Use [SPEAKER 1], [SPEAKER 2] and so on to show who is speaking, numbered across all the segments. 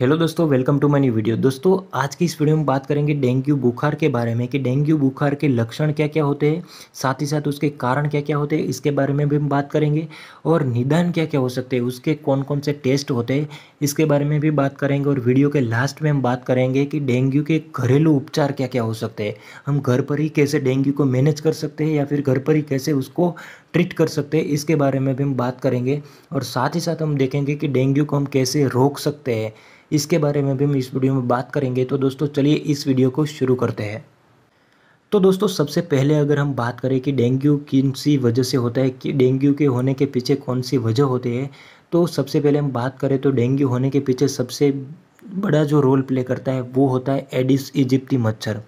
[SPEAKER 1] hello दोस्तों welcome to my new video दोस्तों आज की इस वीडियो में बात करेंगे डेंगू बुखार के बारे में कि डेंगू बुखार के लक्षण क्या क्या होते हैं साथ ही साथ उसके कारण क्या क्या होते हैं इसके बारे में भी हम बात करेंगे और निदान क्या क्या हो सकते हैं उसके कौन कौन से टेस्ट होते हैं इसके बारे में भी बात करेंगे और वीडियो के लास्ट में हम बात करेंगे कि डेंगू के घरेलू उपचार क्या क्या हो सकते हैं हम घर पर ही कैसे डेंगू को मैनेज कर सकते हैं या फिर घर पर ही कैसे उसको ट्रीट कर सकते हैं इसके बारे में भी हम बात करेंगे और साथ ही साथ हम देखेंगे कि डेंगू को हम कैसे रोक सकते हैं इसके बारे में भी हम इस वीडियो में बात करेंगे तो दोस्तों चलिए इस वीडियो को शुरू करते हैं तो दोस्तों सबसे पहले अगर हम बात करें कि डेंगू किन सी वजह से होता है कि डेंगू के होने के पीछे कौन सी वजह होती है तो सबसे पहले हम बात करें तो डेंगू होने के पीछे सबसे बड़ा जो रोल प्ले करता है वो होता है एडिस इजिप्टी मच्छर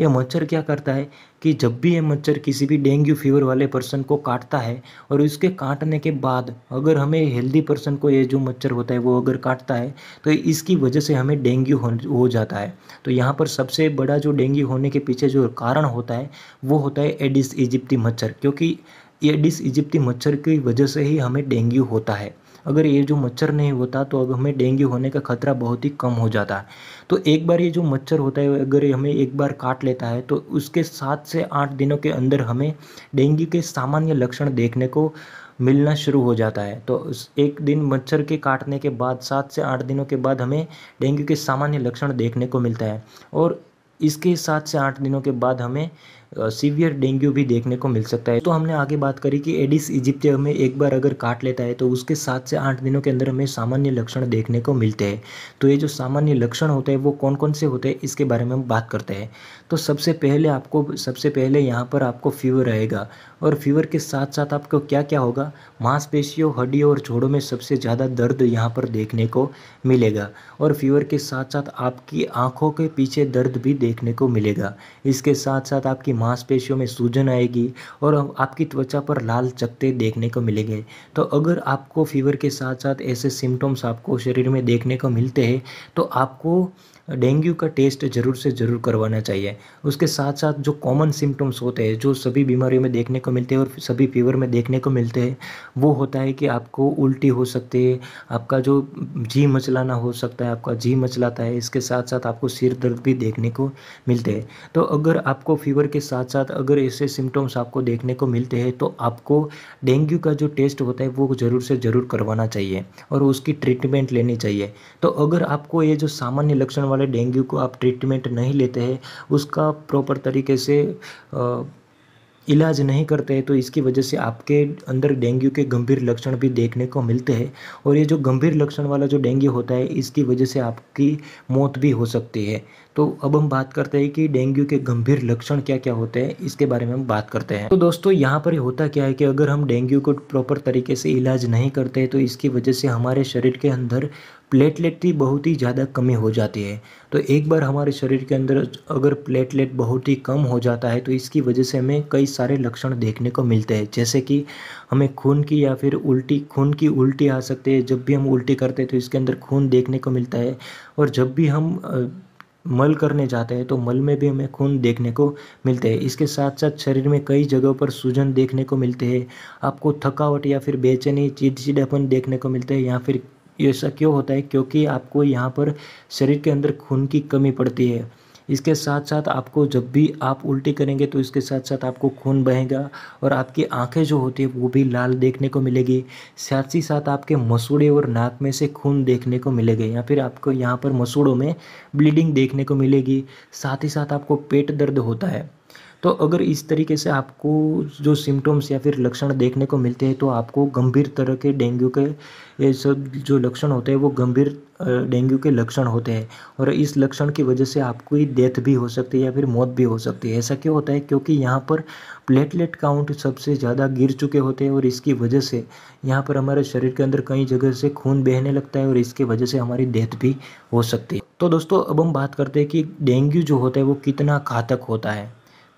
[SPEAKER 1] यह मच्छर क्या करता है कि जब भी यह मच्छर किसी भी डेंगू फीवर वाले पर्सन को काटता है और उसके काटने के बाद अगर हमें हेल्दी पर्सन को ये जो मच्छर होता है वो अगर काटता है तो इसकी वजह से हमें डेंगू हो जाता है तो यहाँ पर सबसे बड़ा जो डेंगू होने के पीछे जो कारण होता है वो होता है एडिस इजिप्टी मच्छर क्योंकि एडिस इजिप्टी मच्छर की वजह से ही हमें डेंगू होता है अगर ये जो मच्छर नहीं होता तो अब हमें डेंगू होने का खतरा बहुत ही कम हो जाता है तो एक बार ये जो मच्छर होता है अगर ये हमें एक बार काट लेता है तो उसके सात से आठ दिनों के अंदर हमें डेंगू के सामान्य लक्षण देखने को मिलना शुरू हो जाता है तो एक दिन मच्छर के काटने के बाद सात से आठ दिनों के बाद हमें डेंगू के सामान्य लक्षण देखने को मिलता है और इसके सात से आठ दिनों के बाद हमें सीवियर डेंगू भी देखने को मिल सकता है तो हमने आगे बात करी कि एडिस इजिप्ट हमें एक बार अगर काट लेता है तो उसके सात से आठ दिनों के अंदर हमें सामान्य लक्षण देखने को मिलते हैं तो ये जो सामान्य लक्षण होते हैं वो कौन कौन से होते हैं इसके बारे में हम बात करते हैं तो सबसे पहले आपको सबसे पहले यहाँ पर आपको फीवर रहेगा और फीवर के साथ साथ आपको क्या क्या होगा मांसपेशियों हड्डियों और जोड़ों में सबसे ज़्यादा दर्द यहाँ पर देखने को मिलेगा और फीवर के साथ साथ आपकी आँखों के पीछे दर्द भी देखने को मिलेगा इसके साथ साथ आपकी मांसपेशियों में सूजन आएगी और आपकी त्वचा पर लाल चकते देखने को मिलेंगे तो अगर आपको फीवर के साथ साथ ऐसे सिम्टम्स आपको शरीर में देखने को मिलते हैं तो आपको डेंगू का टेस्ट ज़रूर से ज़रूर करवाना चाहिए उसके साथ साथ जो कॉमन सिम्टम्स होते हैं जो सभी बीमारियों में देखने को मिलते हैं और सभी फीवर में देखने को मिलते हैं वो होता है कि आपको उल्टी हो सकती है आपका जो जी मचलाना हो सकता है आपका जी मचलाता है इसके साथ साथ आपको सिर दर्द भी देखने को मिलते हैं तो अगर आपको फीवर के साथ साथ अगर ऐसे सिम्टम्स आपको देखने को मिलते हैं तो आपको डेंगू का जो टेस्ट होता है वो ज़रूर से ज़रूर करवाना चाहिए और उसकी ट्रीटमेंट लेनी चाहिए तो अगर आपको ये जो सामान्य लक्षण वाले डेंगू को आप ट्रीटमेंट नहीं लेते हैं उसका प्रॉपर तरीके से इलाज नहीं करते हैं तो इसकी वजह से आपके अंदर डेंगू के गंभीर लक्षण भी देखने को मिलते हैं और ये जो गंभीर लक्षण वाला जो डेंगू होता है इसकी वजह से आपकी मौत भी हो सकती है तो अब हम बात करते हैं कि डेंगू के गंभीर लक्षण क्या क्या होते हैं इसके बारे में हम बात करते हैं तो दोस्तों यहाँ पर होता क्या है कि अगर हम डेंगू को प्रॉपर तरीके से इलाज नहीं करते तो इसकी वजह से हमारे शरीर के अंदर प्लेटलेट की बहुत ही ज़्यादा कमी हो जाती है तो एक बार हमारे शरीर के अंदर अगर प्लेटलेट बहुत ही कम हो जाता है तो इसकी वजह से हमें कई सारे लक्षण देखने को मिलते हैं जैसे कि हमें खून की या फिर उल्टी खून की उल्टी आ सकती है जब भी हम उल्टी करते हैं तो इसके अंदर खून देखने को मिलता है और जब भी हम मल करने जाते हैं तो मल में भी हमें खून देखने को मिलते हैं इसके साथ साथ शरीर में कई जगहों पर सूजन देखने को मिलते हैं आपको थकावट या फिर बेचैनी चिड़चिड़ापन देखने को मिलते हैं या फिर ये ऐसा क्यों होता है क्योंकि आपको यहाँ पर शरीर के अंदर खून की कमी पड़ती है इसके साथ साथ आपको जब भी आप उल्टी करेंगे तो इसके साथ साथ आपको खून बहेगा और आपकी आंखें जो होती है वो भी लाल देखने को मिलेगी साथ ही साथ आपके मसूड़े और नाक में से खून देखने को मिलेगा या फिर आपको यहाँ पर मसूड़ों में ब्लीडिंग देखने को मिलेगी साथ ही साथ आपको पेट दर्द होता है तो अगर इस तरीके से आपको जो सिम्टम्स या फिर लक्षण देखने को मिलते हैं तो आपको गंभीर तरह के डेंगू के ये सब जो लक्षण होते हैं वो गंभीर डेंगू के लक्षण होते हैं और इस लक्षण की वजह से आपकी डेथ भी हो सकती है या फिर मौत भी हो सकती है ऐसा क्यों होता है क्योंकि यहाँ पर प्लेटलेट काउंट सबसे ज़्यादा गिर चुके होते हैं और इसकी वजह से यहाँ पर हमारे शरीर के अंदर कई जगह से खून बहने लगता है और इसकी वजह से हमारी डेथ भी हो सकती है तो दोस्तों अब हम बात करते हैं कि डेंगू जो होता है वो कितना घातक होता है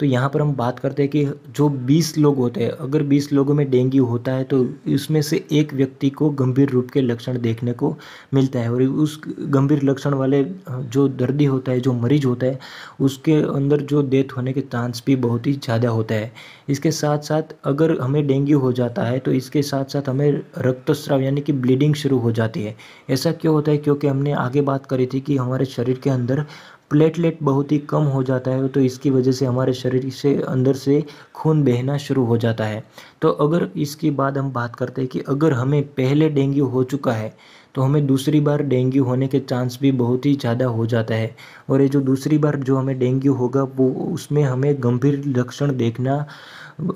[SPEAKER 1] तो यहाँ पर हम बात करते हैं कि जो 20 लोग होते हैं अगर 20 लोगों में डेंगू होता है तो उसमें से एक व्यक्ति को गंभीर रूप के लक्षण देखने को मिलता है और उस गंभीर लक्षण वाले हाँ, जो दर्दी होता है जो मरीज होता है उसके अंदर जो डेथ होने के चांस भी बहुत ही ज़्यादा होता है इसके साथ साथ अगर हमें डेंगू हो जाता है तो इसके साथ साथ हमें रक्तस्राव यानी कि ब्लीडिंग शुरू हो जाती है ऐसा क्यों होता है क्योंकि हमने आगे बात करी थी कि हमारे शरीर के अंदर प्लेटलेट बहुत ही कम हो जाता है तो इसकी वजह से हमारे शरीर से अंदर से खून बहना शुरू हो जाता है तो अगर इसके बाद हम बात करते हैं कि अगर हमें पहले डेंगू हो चुका है तो हमें दूसरी बार डेंगू होने के चांस भी बहुत ही ज़्यादा हो जाता है और ये जो दूसरी बार जो हमें डेंगू होगा वो उसमें हमें गंभीर लक्षण देखना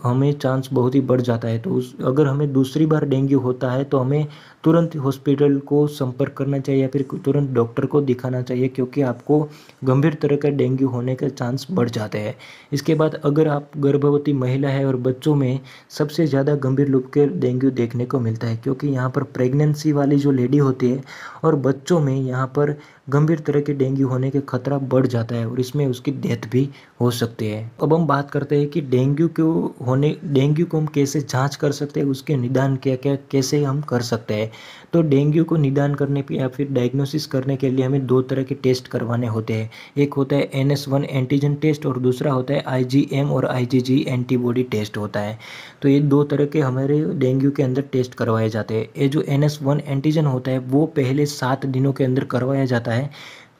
[SPEAKER 1] हमें चांस बहुत ही बढ़ जाता है तो उस अगर हमें दूसरी बार डेंगू होता है तो हमें तुरंत हॉस्पिटल को संपर्क करना चाहिए या फिर तुरंत डॉक्टर को दिखाना चाहिए क्योंकि आपको गंभीर तरह का डेंगू होने का चांस बढ़ जाते हैं इसके बाद अगर आप गर्भवती महिला है और बच्चों में सबसे ज़्यादा गंभीर रूप के डेंगू देखने को मिलता है क्योंकि यहाँ पर प्रेगनेंसी वाली जो लेडी होती है और बच्चों में यहाँ पर गंभीर तरह के डेंगू होने का खतरा बढ़ जाता है और इसमें उसकी डेथ भी हो सकती है अब हम बात करते हैं कि डेंगू को होने डेंगू को हम कैसे जांच कर सकते हैं उसके निदान क्या क्या कैसे हम कर सकते हैं तो डेंगू को निदान करने या फिर डायग्नोसिस करने के लिए हमें दो तरह के टेस्ट करवाने होते हैं एक होता है N S one antigen test और दूसरा होता है आई जी एम और आई जी जी एंटीबॉडी टेस्ट होता है तो ये दो तरह के हमारे डेंगू के अंदर टेस्ट करवाए जाते हैं ये जो एन एस वन एंटीजन होता है वो पहले सात दिनों के अंदर करवाया जाता है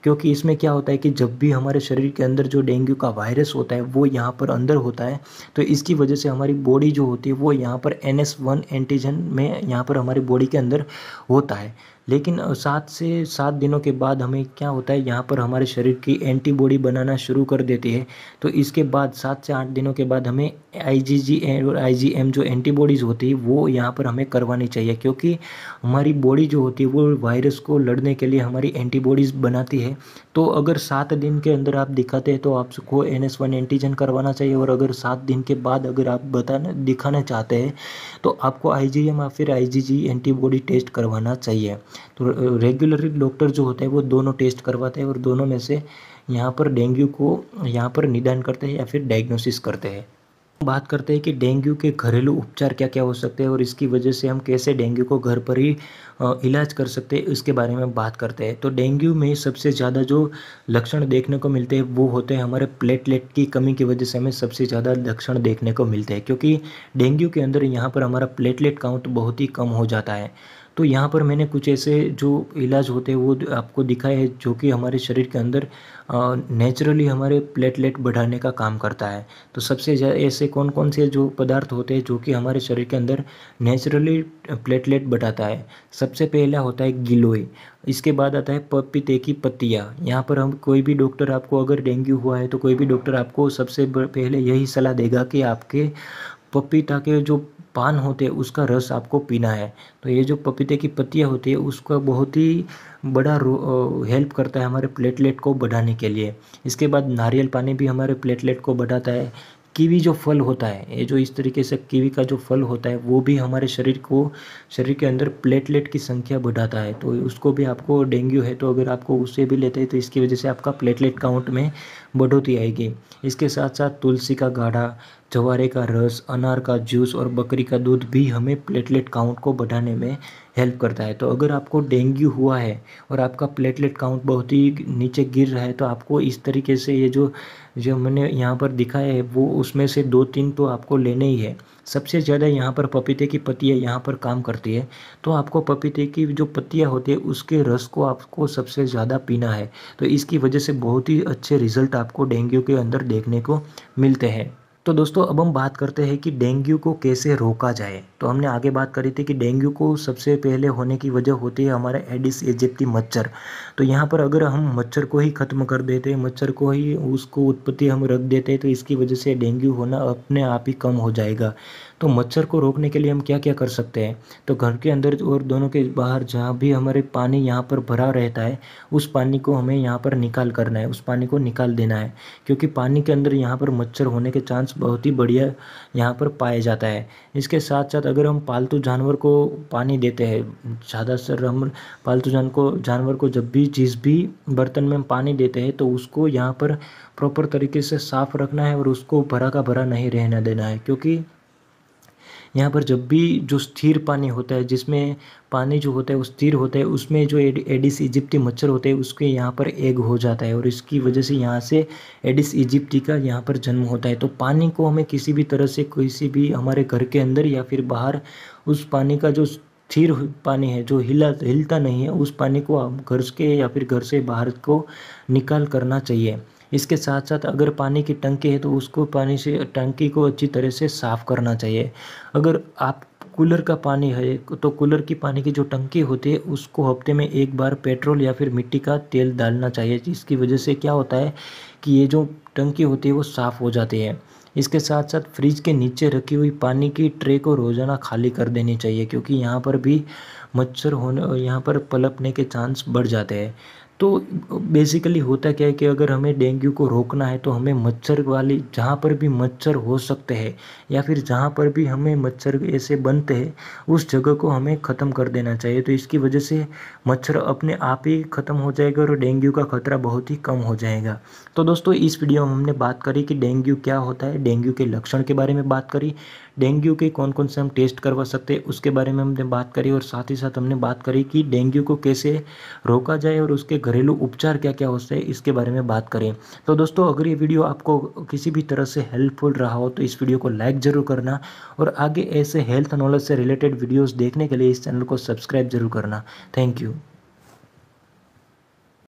[SPEAKER 1] क्योंकि इसमें क्या होता है कि जब भी हमारे शरीर के अंदर जो डेंगू का वायरस होता है वो यहाँ पर अंदर होता है तो इसकी वजह से हमारी बॉडी जो होती है वो यहाँ पर एन एस वन एंटीजन में यहाँ पर हमारी बॉडी के अंदर होता है लेकिन सात से सात दिनों के बाद हमें क्या होता है यहाँ पर हमारे शरीर की एंटीबॉडी बनाना शुरू कर देती है तो इसके बाद सात से आठ दिनों के बाद हमें आई जी जी और आई जी एम जो एंटीबॉडीज़ होती है वो यहाँ पर हमें करवानी चाहिए क्योंकि हमारी बॉडी जो होती है वो वायरस को लड़ने के लिए हमारी एंटीबॉडीज़ बनाती है तो अगर सात दिन के अंदर आप दिखाते हैं तो आपको एन एस वन एंटीजन करवाना चाहिए और अगर सात दिन के बाद अगर आप बताना दिखाना चाहते हैं तो आपको आई जी एम या फिर आई जी जी एंटीबॉडी टेस्ट करवाना चाहिए तो रेगुलरली डॉक्टर जो होता है वो दोनों टेस्ट करवाते हैं और दोनों में से यहाँ पर डेंगू को यहाँ पर निदान करते हैं या फिर डायग्नोसिस करते हैं बात करते हैं कि डेंगू के घरेलू उपचार क्या क्या हो सकते हैं और इसकी वजह से हम कैसे डेंगू को घर पर ही इलाज कर सकते हैं इसके बारे में बात करते हैं तो डेंगू में सबसे ज़्यादा जो लक्षण देखने को मिलते हैं वो होते हैं हमारे प्लेटलेट की कमी की वजह से हमें सबसे ज़्यादा लक्षण देखने को मिलते हैं क्योंकि डेंगू के अंदर यहाँ पर हमारा प्लेटलेट काउंट बहुत ही कम हो जाता है तो यहाँ पर मैंने कुछ ऐसे जो इलाज होते हैं वो आपको दिखाए हैं जो कि हमारे शरीर के अंदर नेचुरली हमारे प्लेटलेट बढ़ाने का काम करता है तो सबसे ऐसे कौन कौन से जो पदार्थ होते हैं जो कि हमारे शरीर के अंदर नेचुरली प्लेटलेट बढ़ाता है सबसे पहला होता है गिलोय इसके बाद आता है पपीते की पत्तियाँ यहाँ पर हम कोई भी डॉक्टर आपको अगर डेंगू हुआ है तो कोई भी डॉक्टर आपको सबसे पहले यही सलाह देगा कि आपके पपीता के जो पान होते हैं उसका रस आपको पीना है तो ये जो पपीते की पत्तियाँ होती है उसका बहुत ही बड़ा हेल्प करता है हमारे प्लेटलेट को बढ़ाने के लिए इसके बाद नारियल पानी भी हमारे प्लेटलेट को बढ़ाता है कीवी जो फल होता है ये जो इस तरीके से कीवी का जो फल होता है वो भी हमारे शरीर को शरीर के अंदर प्लेटलेट की संख्या बढ़ाता है तो उसको भी आपको डेंगू है तो अगर आपको उसे भी लेते हैं तो इसकी वजह से आपका प्लेटलेट काउंट में बढ़ोतरी आएगी इसके साथ साथ तुलसी का गाढ़ा जवारे का रस अनार का जूस और बकरी का दूध भी हमें प्लेटलेट काउंट को बढ़ाने में हेल्प करता है तो अगर आपको डेंगू हुआ है और आपका प्लेटलेट काउंट बहुत ही नीचे गिर रहा है तो आपको इस तरीके से ये जो जो मैंने यहाँ पर दिखाया है वो उसमें से दो तीन तो आपको लेने ही है सबसे ज़्यादा यहाँ पर पपीते की पत्तियाँ यहाँ पर काम करती है तो आपको पपीते की जो पत्तियाँ होती है उसके रस को आपको सबसे ज़्यादा पीना है तो इसकी वजह से बहुत ही अच्छे रिजल्ट आपको डेंगू के अंदर देखने को मिलते हैं तो दोस्तों अब हम बात करते हैं कि डेंगू को कैसे रोका जाए तो हमने आगे बात करी थी कि डेंगू को सबसे पहले होने की वजह होती है हमारे एडिस एजिप्टी मच्छर तो यहाँ पर अगर हम मच्छर को ही ख़त्म कर देते हैं मच्छर को ही उसको उत्पत्ति हम रख देते हैं तो इसकी वजह से डेंगू होना अपने आप ही कम हो जाएगा तो मच्छर को रोकने के लिए हम क्या क्या कर सकते हैं तो घर के अंदर और दोनों के बाहर जहाँ भी हमारे पानी यहाँ पर भरा रहता है उस पानी को हमें यहाँ पर निकाल करना है उस पानी को निकाल देना है क्योंकि पानी के अंदर यहाँ पर मच्छर होने के चांस बहुत ही बढ़िया यहाँ पर पाया जाता है इसके साथ साथ अगर हम पालतू जानवर को पानी देते हैं ज़्यादातर हम पालतू जान को जानवर को जब भी जिस भी बर्तन में हम पानी देते हैं तो उसको यहाँ पर प्रॉपर तरीके से साफ़ रखना है और उसको भरा का भरा नहीं रहने देना है क्योंकि यहाँ पर जब भी जो स्थिर पानी होता है जिसमें पानी जो होता है वो स्थिर होता है उसमें जो एडिस इजिप्टी मच्छर होते हैं उसके यहाँ पर एग हो जाता है और इसकी वजह से यहाँ से एडिस इजिप्टी का यहाँ पर जन्म होता है तो पानी को हमें किसी भी तरह से किसी भी हमारे घर के अंदर या फिर बाहर उस पानी का जो स्थिर पानी है जो हिला हिलता नहीं है उस पानी को घर के या फिर घर से बाहर को निकाल करना चाहिए इसके साथ साथ अगर पानी की टंकी है तो उसको पानी से टंकी को अच्छी तरह से साफ़ करना चाहिए अगर आप कूलर का पानी है तो कूलर की पानी की जो टंकी होती है उसको हफ्ते में एक बार पेट्रोल या फिर मिट्टी का तेल डालना चाहिए जिसकी वजह से क्या होता है कि ये जो टंकी होती है वो साफ़ हो जाती है इसके साथ साथ फ्रिज के नीचे रखी हुई पानी की ट्रे को रोज़ाना खाली कर देनी चाहिए क्योंकि यहाँ पर भी मच्छर होने यहाँ पर पलपने के चांस बढ़ जाते हैं तो बेसिकली होता क्या है कि अगर हमें डेंगू को रोकना है तो हमें मच्छर वाली जहाँ पर भी मच्छर हो सकते हैं या फिर जहाँ पर भी हमें मच्छर ऐसे बनते हैं उस जगह को हमें ख़त्म कर देना चाहिए तो इसकी वजह से मच्छर अपने आप ही ख़त्म हो जाएगा और डेंगू का खतरा बहुत ही कम हो जाएगा तो दोस्तों इस वीडियो में हमने बात करी कि डेंगू क्या होता है डेंगू के लक्षण के बारे में बात करी डेंगू के कौन कौन से हम टेस्ट करवा सकते हैं उसके बारे में हमने बात करी और साथ ही साथ हमने बात करी कि डेंगू को कैसे रोका जाए और उसके घरेलू उपचार क्या क्या होते हैं इसके बारे में बात करें तो दोस्तों अगर ये वीडियो आपको किसी भी तरह से हेल्पफुल रहा हो तो इस वीडियो को लाइक ज़रूर करना और आगे ऐसे हेल्थ नॉलेज से रिलेटेड वीडियोज़ देखने के लिए इस चैनल को सब्सक्राइब जरूर करना थैंक यू